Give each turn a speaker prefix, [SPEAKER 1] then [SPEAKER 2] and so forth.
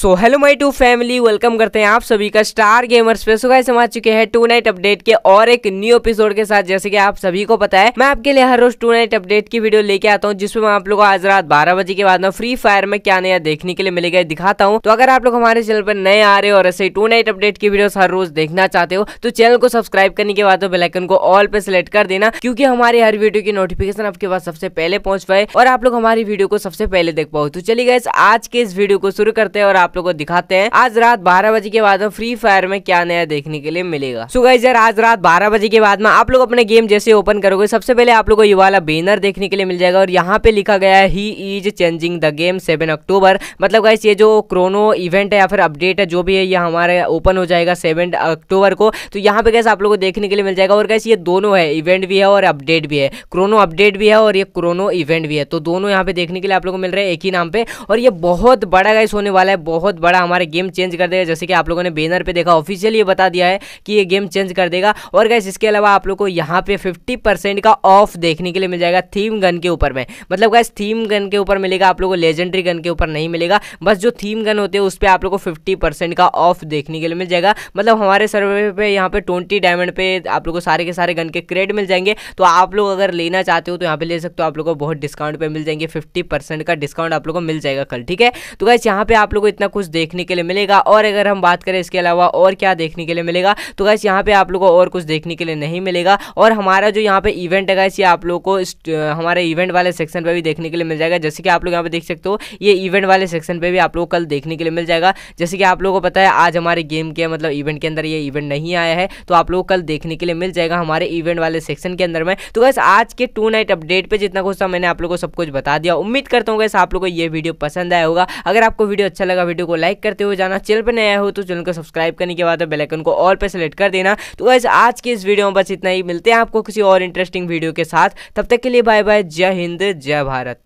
[SPEAKER 1] so hello my two family welcome करते हैं आप सभी का स्टार गेमर्स पे सुबह समझ चुके हैं टू नाइट अपडेट के और एक न्यू एपिसोड के साथ जैसे कि आप सभी को पता है मैं आपके लिए हर रोज टू नाइट अपडेट की वीडियो लेके आता हूँ जिसमें मैं आप लोग को आज रात बारह बजे के बाद में फ्री फायर में क्या नया देखने के लिए मिलेगा दिखाता हूँ तो अगर आप लोग हमारे चैनल पर नए आ रहे हो और ऐसे टू नाइट अपडेट की वीडियो हर रोज देखना चाहते हो तो चैनल को सब्सक्राइब करने के बाद बेलाइकन को ऑल पे सिलेक्ट कर देना क्योंकि हमारी हर वीडियो की नोटिफिकेशन आपके पास सबसे पहले पहुंच पाए और आप लोग हमारी वीडियो को सबसे पहले देख पाओ तो चलिए गए आज के इस वीडियो को शुरू करते हैं और आप लोग को दिखाते हैं आज रात बारह बजे के बाद फ्री फायर में क्या नया देखने के लिए मिलेगा सुबह गाइज यार आज रात बारह बजे के बाद में आप लोग अपने गेम जैसे ओपन करोगे सबसे पहले आप लोग को ये बेनर देखने के लिए मिल जाएगा और यहाँ पे लिखा गया है he is changing the game seven October मतलब गाइस ये जो क्रोनो इवेंट है या फिर अपडेट है जो भी है ये हमारे ओपन हो जाएगा सेवन अक्टूबर को तो यहाँ पे गैस आप लोग को देखने के लिए मिल जाएगा और गैस ये दोनों है इवेंट भी है और अपडेट भी है क्रोनो अपडेट भी है और ये क्रोनो इवेंट भी है तो दोनों यहाँ पे देखने के लिए आप लोग को मिल रहा है एक ही नाम पे और ये बहुत बड़ा गैस होने वाला है बहुत बड़ा हमारे गेम चेंज कर देगा जैसे कि आप लोगों ने बैनर पर देखा ये बता दिया है कि ये गेम चेंज कर देगा और गैस इसके अलावा आप लोग को यहाँ पे फिफ्टी का ऑफ देखने के लिए मिल जाएगा थीम गन के ऊपर में मतलब गैस थीम गन के ऊपर मिलेगा आप लोग को लेजेंडरी गन के ऊपर नहीं मिलेगा बस जो थीम गन होते हैं उस पर आप लोग को फिफ्टी का ऑफ देखने के लिए मिल जाएगा मतलब हमारे सर्वे पे यहाँ पे ट्वेंटी डायमंड पे आप लोग को सारे के सारे गन के क्रेड मिल जाएंगे तो आप लोग अगर लेना चाहते हो तो यहाँ पे ले सकते हो आप लोग को बहुत डिस्काउंट पे मिल जाएंगे फिफ्टी परसेंट का डिस्काउंट आप लोग को मिल जाएगा कल ठीक है तो गैस यहाँ पे आप लोग को इतना इतना कुछ देखने के लिए मिलेगा और अगर हम बात करें इसके अलावा और क्या देखने के लिए मिलेगा तो गैस यहाँ पे आप लोगों को और कुछ देखने के लिए नहीं मिलेगा और हमारा जो यहाँ पे इवेंट है गैस ये आप लोग को हमारे इवेंट वाले सेक्शन पर भी देखने के लिए मिल जाएगा जैसे कि आप लोग यहाँ पे देख सकते हो ये इवेंट वाले सेक्शन पर भी आप लोग कल देखने के लिए मिल जाएगा जैसे कि आप लोग को पता है आज हमारे गेम के मतलब इवेंट के अंदर ये इवेंट नहीं आया है तो आप लोग कल देखने के लिए मिल जाएगा हमारे इवेंट वाले सेक्शन के अंदर में तो गैस आज के टू नाइट अपडेट पर जितना कुछ था मैंने आप लोग को सब कुछ बता दिया उम्मीद करता हूँ गैस आप लोग को ये वीडियो पसंद आया होगा अगर आपको वीडियो अच्छा लगा वीडियो को लाइक करते हुए जाना चैनल पर नया हो तो चैनल को सब्सक्राइब करने के बाद बेलाइकन को ऑल पर सेलेक्ट कर देना तो वैसे आज की इस वीडियो में बस इतना ही मिलते हैं आपको किसी और इंटरेस्टिंग वीडियो के साथ तब तक के लिए बाय बाय जय हिंद जय भारत